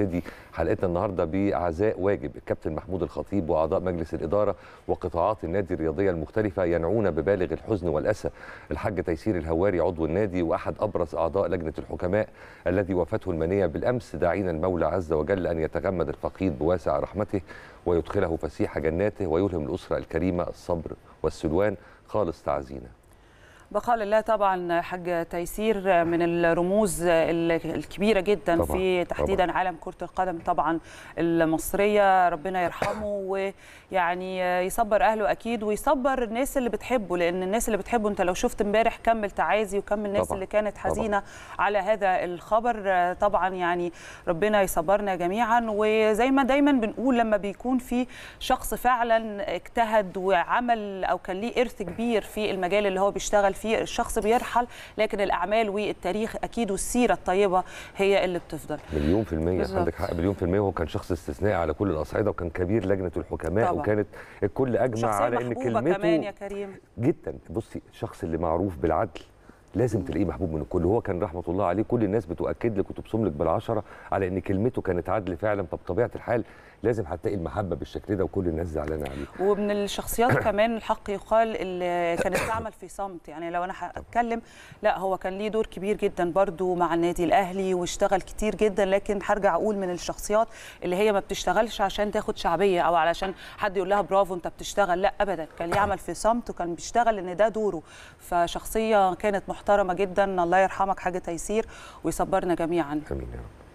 نبتدي حلقتنا النهارده بعزاء واجب الكابتن محمود الخطيب واعضاء مجلس الاداره وقطاعات النادي الرياضيه المختلفه ينعون ببالغ الحزن والاسى الحاج تيسير الهواري عضو النادي واحد ابرز اعضاء لجنه الحكماء الذي وفاته المنيه بالامس داعين المولى عز وجل ان يتغمد الفقيد بواسع رحمته ويدخله فسيح جناته ويلهم الاسره الكريمه الصبر والسلوان خالص تعزينا بقاء لله طبعا حاج تيسير من الرموز الكبيره جدا طبعا في تحديدا طبعا عالم كره القدم طبعا المصريه ربنا يرحمه ويعني يصبر اهله اكيد ويصبر الناس اللي بتحبه لان الناس اللي بتحبه انت لو شفت امبارح كم التعازي وكم الناس طبعا اللي كانت حزينه طبعا على هذا الخبر طبعا يعني ربنا يصبرنا جميعا وزي ما دايما بنقول لما بيكون في شخص فعلا اجتهد وعمل او كان ليه ارث كبير في المجال اللي هو بيشتغل في الشخص بيرحل لكن الاعمال والتاريخ اكيد والسيره الطيبه هي اللي بتفضل مليون في الميه عندك حق مليون في الميه هو كان شخص استثنائي على كل الاصعده وكان كبير لجنه الحكماء طبعا. وكانت الكل اجمع على ان كلمته كمان يا كريم جدا بصي الشخص اللي معروف بالعدل لازم تلاقيه محبوب من الكل هو كان رحمه الله عليه كل الناس بتؤكد لك وتبصم لك بالعشره على ان كلمته كانت عدل فعلا طب طبيعه الحال لازم هتلاقي المحبه بالشكل ده وكل الناس زعلانه عليه ومن الشخصيات كمان الحق يقال اللي كانت تعمل في صمت يعني لو انا هتكلم لا هو كان ليه دور كبير جدا برضو مع النادي الاهلي واشتغل كتير جدا لكن هرجع اقول من الشخصيات اللي هي ما بتشتغلش عشان تاخد شعبيه او علشان حد يقول لها برافو انت بتشتغل لا ابدا كان يعمل في صمت وكان بيشتغل ان ده دوره فشخصيه كانت محترمه جدا الله يرحمك حاجه تيسير ويصبرنا جميعا امين يا رب